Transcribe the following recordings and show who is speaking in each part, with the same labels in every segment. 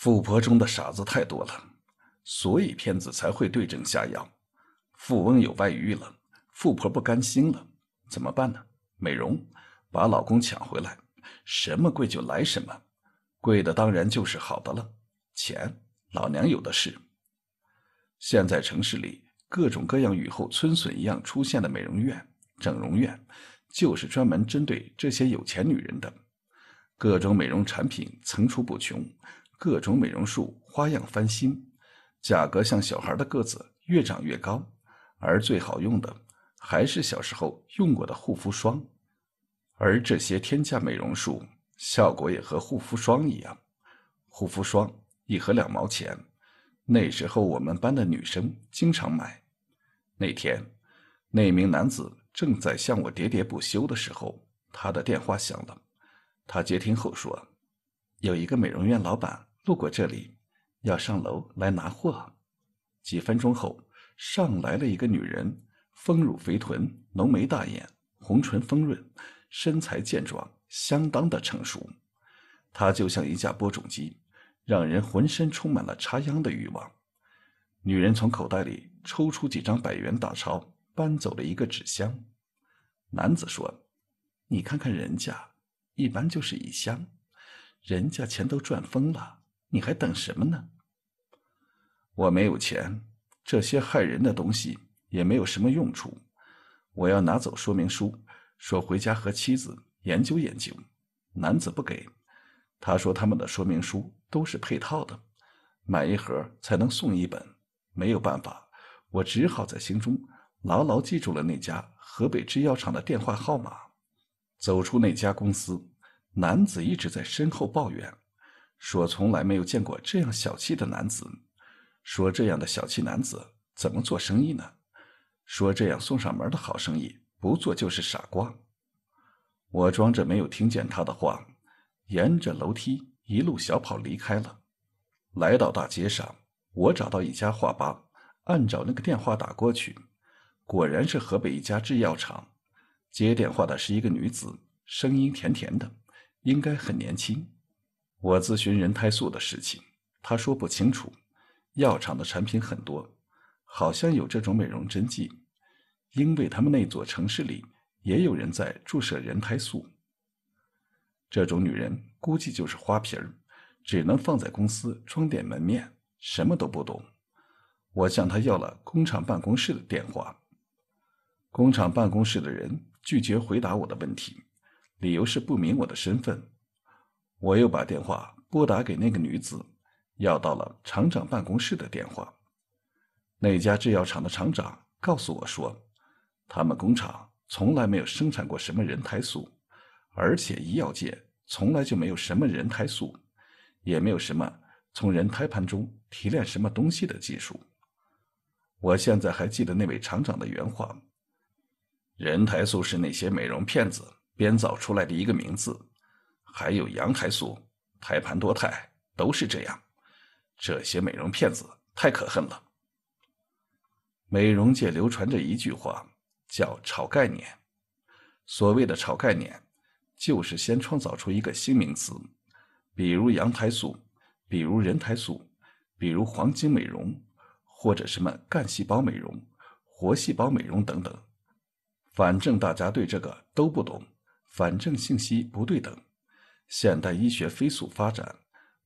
Speaker 1: 富婆中的傻子太多了，所以骗子才会对症下药。富翁有外遇了，富婆不甘心了，怎么办呢？美容，把老公抢回来，什么贵就来什么，贵的当然就是好的了。钱，老娘有的是。现在城市里各种各样雨后春笋一样出现的美容院、整容院，就是专门针对这些有钱女人的。各种美容产品层出不穷。各种美容术花样翻新，价格像小孩的个子越长越高，而最好用的还是小时候用过的护肤霜，而这些天价美容术效果也和护肤霜一样。护肤霜一盒两毛钱，那时候我们班的女生经常买。那天，那名男子正在向我喋喋不休的时候，他的电话响了。他接听后说：“有一个美容院老板。”路过这里，要上楼来拿货。几分钟后，上来了一个女人，丰乳肥臀，浓眉大眼，红唇丰润，身材健壮，相当的成熟。她就像一架播种机，让人浑身充满了插秧的欲望。女人从口袋里抽出几张百元大钞，搬走了一个纸箱。男子说：“你看看人家，一般就是一箱，人家钱都赚疯了。”你还等什么呢？我没有钱，这些害人的东西也没有什么用处。我要拿走说明书，说回家和妻子研究研究。男子不给，他说他们的说明书都是配套的，买一盒才能送一本。没有办法，我只好在心中牢牢记住了那家河北制药厂的电话号码。走出那家公司，男子一直在身后抱怨。说从来没有见过这样小气的男子，说这样的小气男子怎么做生意呢？说这样送上门的好生意不做就是傻瓜。我装着没有听见他的话，沿着楼梯一路小跑离开了。来到大街上，我找到一家画吧，按照那个电话打过去，果然是河北一家制药厂。接电话的是一个女子，声音甜甜的，应该很年轻。我咨询人胎素的事情，他说不清楚。药厂的产品很多，好像有这种美容针剂，因为他们那座城市里也有人在注射人胎素。这种女人估计就是花瓶儿，只能放在公司装点门面，什么都不懂。我向他要了工厂办公室的电话，工厂办公室的人拒绝回答我的问题，理由是不明我的身份。我又把电话拨打给那个女子，要到了厂长办公室的电话。那家制药厂的厂长告诉我说，他们工厂从来没有生产过什么人胎素，而且医药界从来就没有什么人胎素，也没有什么从人胎盘中提炼什么东西的技术。我现在还记得那位厂长的原话：人胎素是那些美容骗子编造出来的一个名字。还有羊胎素、胎盘多肽都是这样，这些美容骗子太可恨了。美容界流传着一句话，叫“炒概念”。所谓的“炒概念”，就是先创造出一个新名词，比如羊胎素，比如人胎素，比如黄金美容，或者什么干细胞美容、活细胞美容等等。反正大家对这个都不懂，反正信息不对等。现代医学飞速发展，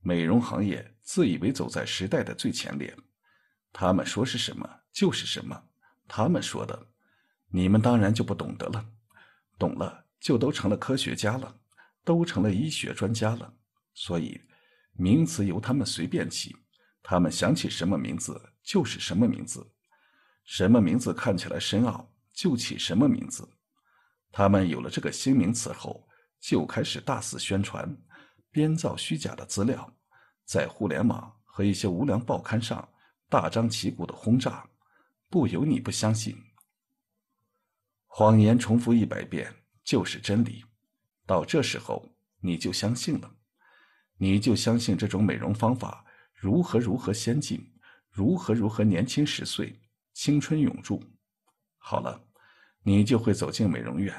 Speaker 1: 美容行业自以为走在时代的最前列。他们说是什么就是什么，他们说的，你们当然就不懂得了。懂了就都成了科学家了，都成了医学专家了。所以，名词由他们随便起，他们想起什么名字就是什么名字，什么名字看起来深奥就起什么名字。他们有了这个新名词后。就开始大肆宣传，编造虚假的资料，在互联网和一些无良报刊上大张旗鼓的轰炸，不由你不相信。谎言重复一百遍就是真理，到这时候你就相信了，你就相信这种美容方法如何如何先进，如何如何年轻十岁，青春永驻。好了，你就会走进美容院，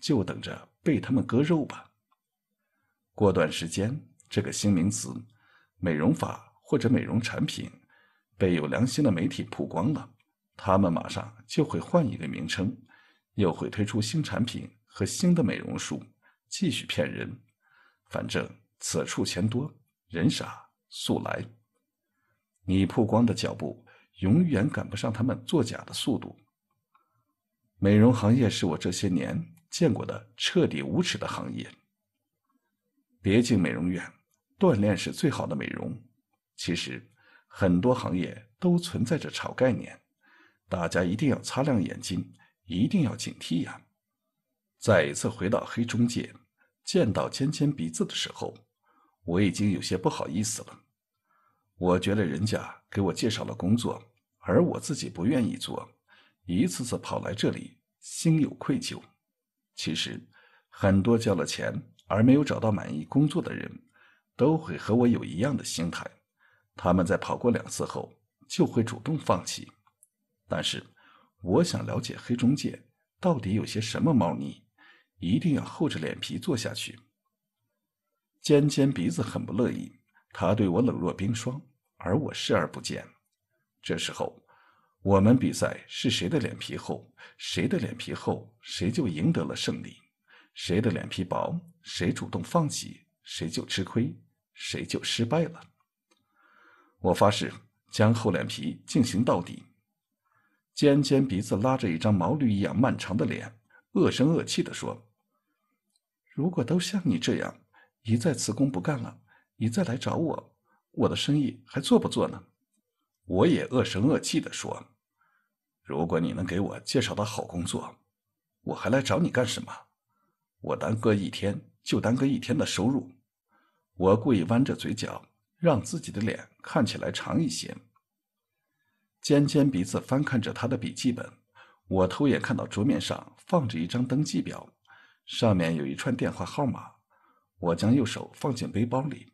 Speaker 1: 就等着。被他们割肉吧。过段时间，这个新名词“美容法”或者美容产品被有良心的媒体曝光了，他们马上就会换一个名称，又会推出新产品和新的美容术，继续骗人。反正此处钱多人傻，速来！你曝光的脚步永远赶不上他们作假的速度。美容行业是我这些年。见过的彻底无耻的行业，别进美容院，锻炼是最好的美容。其实，很多行业都存在着炒概念，大家一定要擦亮眼睛，一定要警惕呀！再一次回到黑中介，见到尖尖鼻子的时候，我已经有些不好意思了。我觉得人家给我介绍了工作，而我自己不愿意做，一次次跑来这里，心有愧疚。其实，很多交了钱而没有找到满意工作的人，都会和我有一样的心态。他们在跑过两次后，就会主动放弃。但是，我想了解黑中介到底有些什么猫腻，一定要厚着脸皮做下去。尖尖鼻子很不乐意，他对我冷若冰霜，而我视而不见。这时候。我们比赛是谁的脸皮厚，谁的脸皮厚，谁就赢得了胜利；谁的脸皮薄，谁主动放弃，谁就吃亏，谁就失败了。我发誓将厚脸皮进行到底。尖尖鼻子拉着一张毛驴一样漫长的脸，恶声恶气的说：“如果都像你这样，一再辞工不干了，你再来找我，我的生意还做不做呢？”我也恶声恶气地说：“如果你能给我介绍到好工作，我还来找你干什么？我耽搁一天就耽搁一天的收入。”我故意弯着嘴角，让自己的脸看起来长一些。尖尖鼻子翻看着他的笔记本，我偷眼看到桌面上放着一张登记表，上面有一串电话号码。我将右手放进背包里，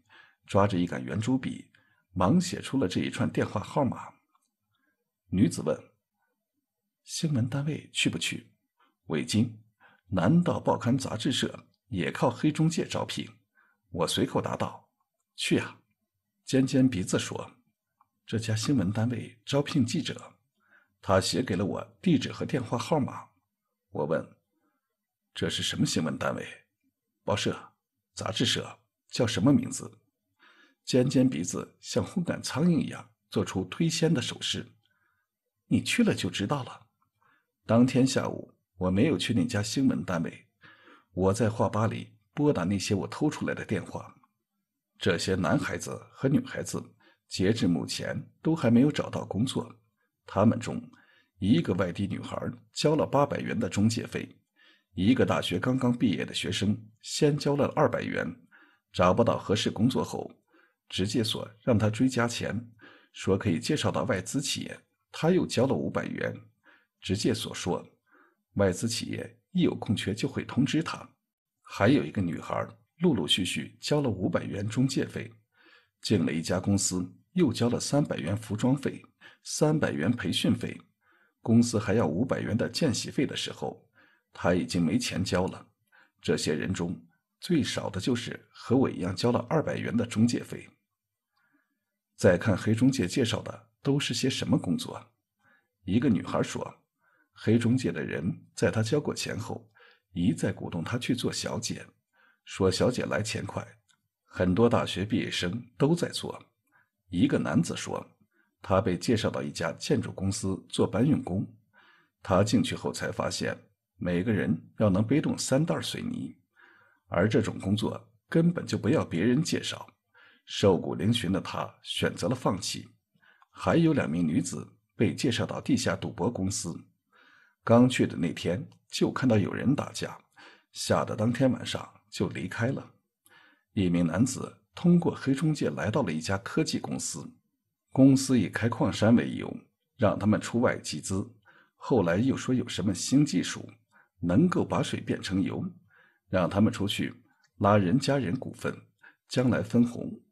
Speaker 1: 抓着一杆圆珠笔。忙写出了这一串电话号码。女子问：“新闻单位去不去？”“未经。”“难道报刊杂志社也靠黑中介招聘？”我随口答道：“去呀。”尖尖鼻子说：“这家新闻单位招聘记者，他写给了我地址和电话号码。”我问：“这是什么新闻单位？报社、杂志社叫什么名字？”尖尖鼻子像轰赶苍蝇一样做出推掀的手势，你去了就知道了。当天下午我没有去那家新闻单位，我在画吧里拨打那些我偷出来的电话。这些男孩子和女孩子，截至目前都还没有找到工作。他们中，一个外地女孩交了八百元的中介费，一个大学刚刚毕业的学生先交了二百元，找不到合适工作后。直接所让他追加钱，说可以介绍到外资企业。他又交了五百元。直接所说，外资企业一有空缺就会通知他。还有一个女孩，陆陆续续交了五百元中介费，进了一家公司，又交了三百元服装费、三百元培训费，公司还要五百元的见习费的时候，他已经没钱交了。这些人中，最少的就是和我一样交了二百元的中介费。再看黑中介介绍的都是些什么工作？一个女孩说：“黑中介的人在她交过钱后，一再鼓动她去做小姐，说小姐来钱快。很多大学毕业生都在做。”一个男子说：“他被介绍到一家建筑公司做搬运工，他进去后才发现，每个人要能背动三袋水泥，而这种工作根本就不要别人介绍。”瘦骨嶙峋的他选择了放弃。还有两名女子被介绍到地下赌博公司，刚去的那天就看到有人打架，吓得当天晚上就离开了。一名男子通过黑中介来到了一家科技公司，公司以开矿山为由让他们出外集资，后来又说有什么新技术能够把水变成油，让他们出去拉人家人股份，将来分红。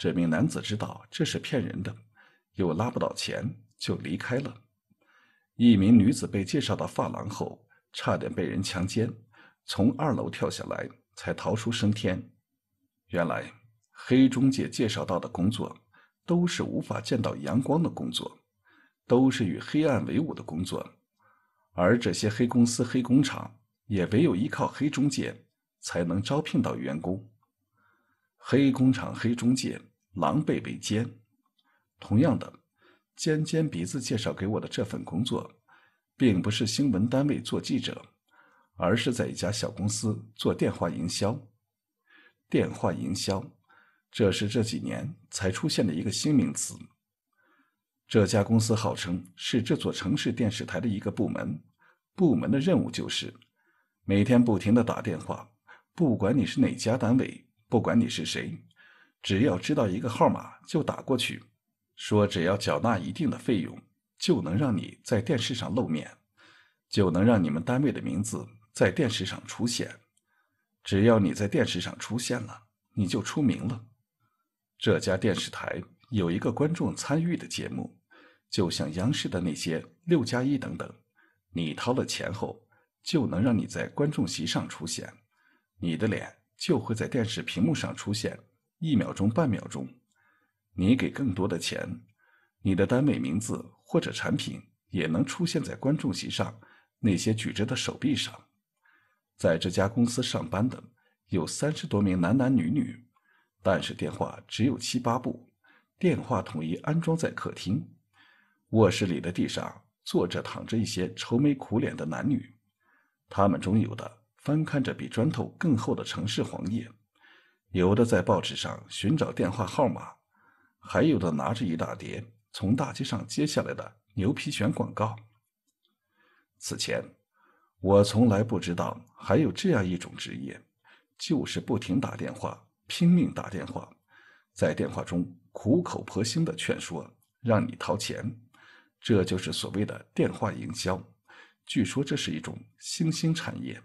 Speaker 1: 这名男子知道这是骗人的，又拉不到钱，就离开了。一名女子被介绍到发廊后，差点被人强奸，从二楼跳下来才逃出升天。原来，黑中介介绍到的工作，都是无法见到阳光的工作，都是与黑暗为伍的工作。而这些黑公司、黑工厂，也唯有依靠黑中介才能招聘到员工。黑工厂、黑中介。狼狈为奸。同样的，尖尖鼻子介绍给我的这份工作，并不是新闻单位做记者，而是在一家小公司做电话营销。电话营销，这是这几年才出现的一个新名词。这家公司号称是这座城市电视台的一个部门，部门的任务就是每天不停的打电话，不管你是哪家单位，不管你是谁。只要知道一个号码就打过去，说只要缴纳一定的费用，就能让你在电视上露面，就能让你们单位的名字在电视上出现。只要你在电视上出现了，你就出名了。这家电视台有一个观众参与的节目，就像央视的那些“六加一”等等。你掏了钱后，就能让你在观众席上出现，你的脸就会在电视屏幕上出现。一秒钟，半秒钟，你给更多的钱，你的单位名字或者产品也能出现在观众席上那些举着的手臂上。在这家公司上班的有三十多名男男女女，但是电话只有七八部，电话统一安装在客厅、卧室里的地上，坐着躺着一些愁眉苦脸的男女，他们中有的翻看着比砖头更厚的城市黄页。有的在报纸上寻找电话号码，还有的拿着一大叠从大街上接下来的牛皮癣广告。此前，我从来不知道还有这样一种职业，就是不停打电话、拼命打电话，在电话中苦口婆心的劝说让你掏钱。这就是所谓的电话营销。据说这是一种新兴产业。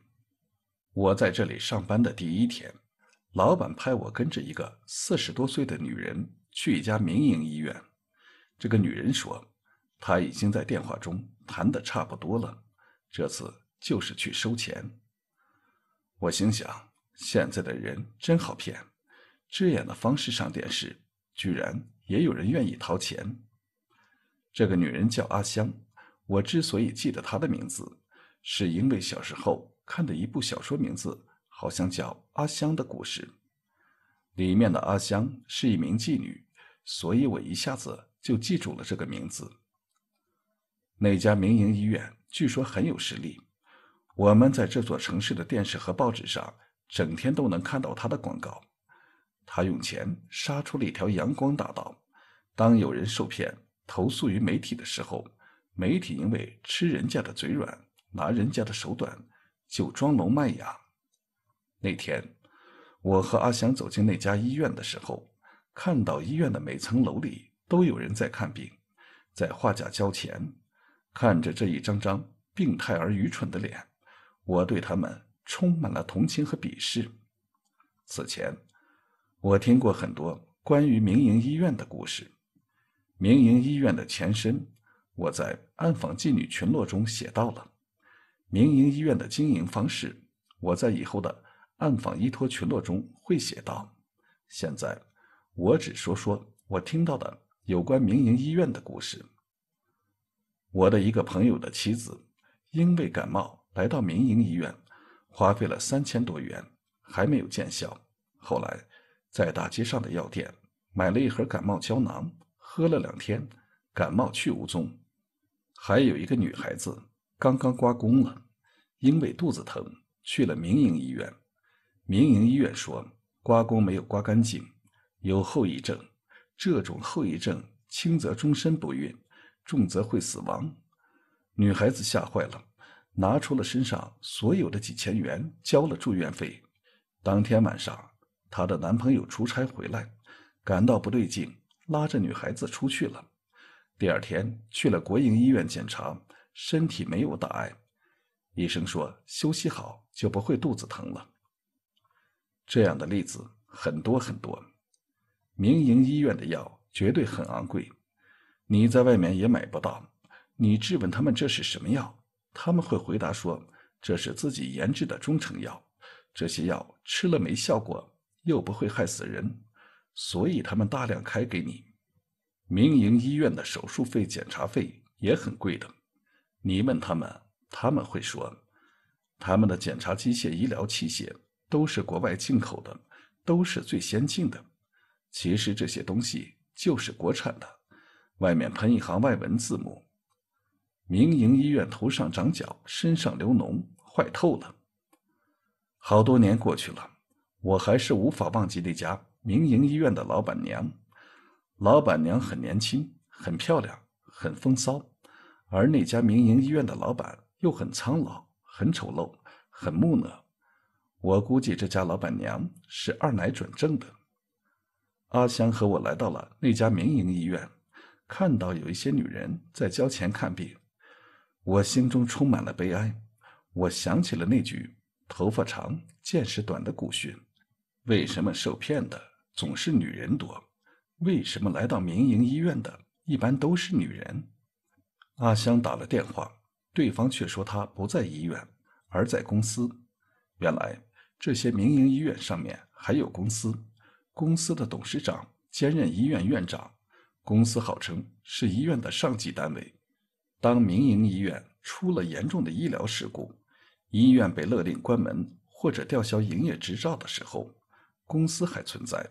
Speaker 1: 我在这里上班的第一天。老板派我跟着一个四十多岁的女人去一家民营医院。这个女人说，她已经在电话中谈的差不多了，这次就是去收钱。我心想，现在的人真好骗，这样的方式上电视，居然也有人愿意掏钱。这个女人叫阿香，我之所以记得她的名字，是因为小时候看的一部小说名字。好像叫阿香的故事，里面的阿香是一名妓女，所以我一下子就记住了这个名字。那家民营医院据说很有实力，我们在这座城市的电视和报纸上整天都能看到他的广告。他用钱杀出了一条阳光大道。当有人受骗投诉于媒体的时候，媒体因为吃人家的嘴软，拿人家的手短，就装聋卖哑。那天，我和阿祥走进那家医院的时候，看到医院的每层楼里都有人在看病，在画价交钱。看着这一张张病态而愚蠢的脸，我对他们充满了同情和鄙视。此前，我听过很多关于民营医院的故事。民营医院的前身，我在暗访妓女群落中写到了。民营医院的经营方式，我在以后的。暗访依托群落中会写道：“现在，我只说说我听到的有关民营医院的故事。我的一个朋友的妻子因为感冒来到民营医院，花费了三千多元，还没有见效。后来，在大街上的药店买了一盒感冒胶囊，喝了两天，感冒去无踪。还有一个女孩子刚刚刮宫了，因为肚子疼去了民营医院。”民营医院说，刮宫没有刮干净，有后遗症。这种后遗症轻则终身不孕，重则会死亡。女孩子吓坏了，拿出了身上所有的几千元交了住院费。当天晚上，她的男朋友出差回来，感到不对劲，拉着女孩子出去了。第二天去了国营医院检查，身体没有大碍，医生说休息好就不会肚子疼了。这样的例子很多很多，民营医院的药绝对很昂贵，你在外面也买不到。你质问他们这是什么药，他们会回答说这是自己研制的中成药。这些药吃了没效果，又不会害死人，所以他们大量开给你。民营医院的手术费、检查费也很贵的，你问他们，他们会说他们的检查机械、医疗器械。都是国外进口的，都是最先进的。其实这些东西就是国产的，外面喷一行外文字母。民营医院头上长角，身上流脓，坏透了。好多年过去了，我还是无法忘记那家民营医院的老板娘。老板娘很年轻，很漂亮，很风骚；而那家民营医院的老板又很苍老，很丑陋，很木讷。我估计这家老板娘是二奶转正的。阿香和我来到了那家民营医院，看到有一些女人在交钱看病，我心中充满了悲哀。我想起了那句“头发长，见识短”的古训：为什么受骗的总是女人多？为什么来到民营医院的一般都是女人？阿香打了电话，对方却说她不在医院，而在公司。原来。这些民营医院上面还有公司，公司的董事长兼任医院院长，公司号称是医院的上级单位。当民营医院出了严重的医疗事故，医院被勒令关门或者吊销营业执照的时候，公司还存在，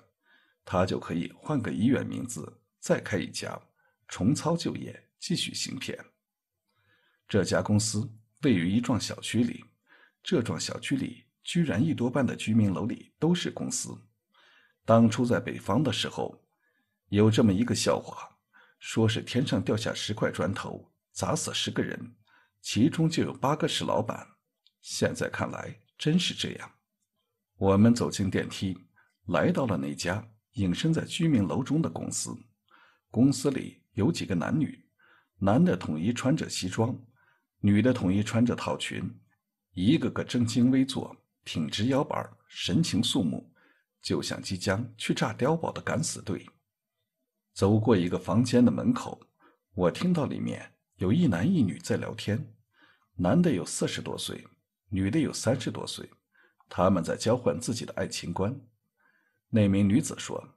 Speaker 1: 他就可以换个医院名字再开一家，重操旧业继续行骗。这家公司位于一幢小区里，这幢小区里。居然一多半的居民楼里都是公司。当初在北方的时候，有这么一个笑话，说是天上掉下十块砖头，砸死十个人，其中就有八个是老板。现在看来，真是这样。我们走进电梯，来到了那家隐身在居民楼中的公司。公司里有几个男女，男的统一穿着西装，女的统一穿着套裙，一个个正襟危坐。挺直腰板，神情肃穆，就像即将去炸碉堡的敢死队。走过一个房间的门口，我听到里面有一男一女在聊天。男的有四十多岁，女的有三十多岁，他们在交换自己的爱情观。那名女子说：“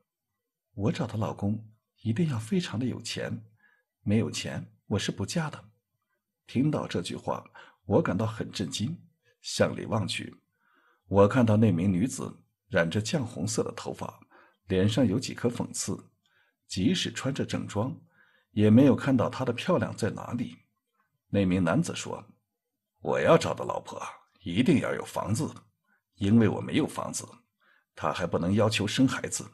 Speaker 1: 我找的老公一定要非常的有钱，没有钱我是不嫁的。”听到这句话，我感到很震惊，向里望去。我看到那名女子染着酱红色的头发，脸上有几颗粉刺，即使穿着正装，也没有看到她的漂亮在哪里。那名男子说：“我要找的老婆一定要有房子，因为我没有房子；她还不能要求生孩子，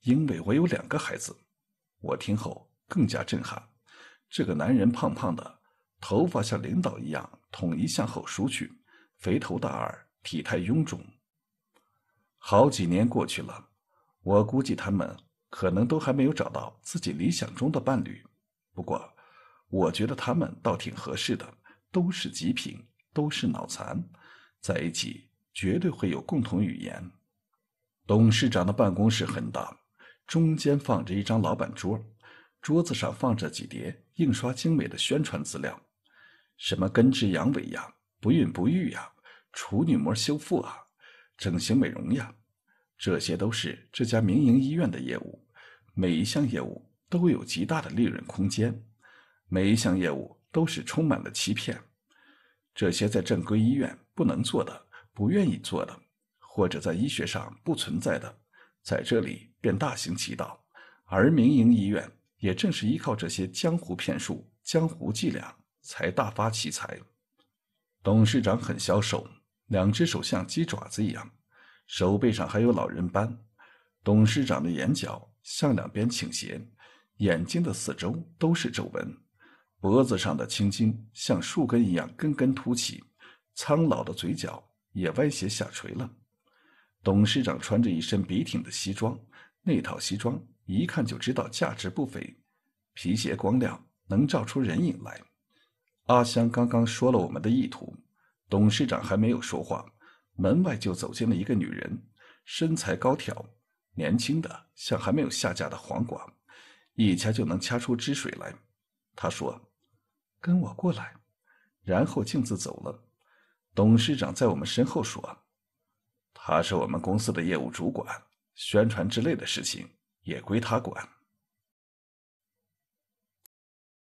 Speaker 1: 因为我有两个孩子。”我听后更加震撼。这个男人胖胖的，头发像领导一样统一向后梳去，肥头大耳。体态臃肿。好几年过去了，我估计他们可能都还没有找到自己理想中的伴侣。不过，我觉得他们倒挺合适的，都是极品，都是脑残，在一起绝对会有共同语言。董事长的办公室很大，中间放着一张老板桌，桌子上放着几叠印刷精美的宣传资料，什么根治阳痿呀，不孕不育呀。处女膜修复啊，整形美容呀，这些都是这家民营医院的业务。每一项业务都有极大的利润空间，每一项业务都是充满了欺骗。这些在正规医院不能做的、不愿意做的，或者在医学上不存在的，在这里便大行其道。而民营医院也正是依靠这些江湖骗术、江湖伎俩才大发其财。董事长很消瘦。两只手像鸡爪子一样，手背上还有老人斑。董事长的眼角向两边倾斜，眼睛的四周都是皱纹，脖子上的青筋像树根一样根根凸起，苍老的嘴角也歪斜下垂了。董事长穿着一身笔挺的西装，那套西装一看就知道价值不菲，皮鞋光亮能照出人影来。阿香刚刚说了我们的意图。董事长还没有说话，门外就走进了一个女人，身材高挑，年轻的像还没有下架的黄瓜，一掐就能掐出汁水来。她说：“跟我过来。”然后径自走了。董事长在我们身后说：“她是我们公司的业务主管，宣传之类的事情也归她管。”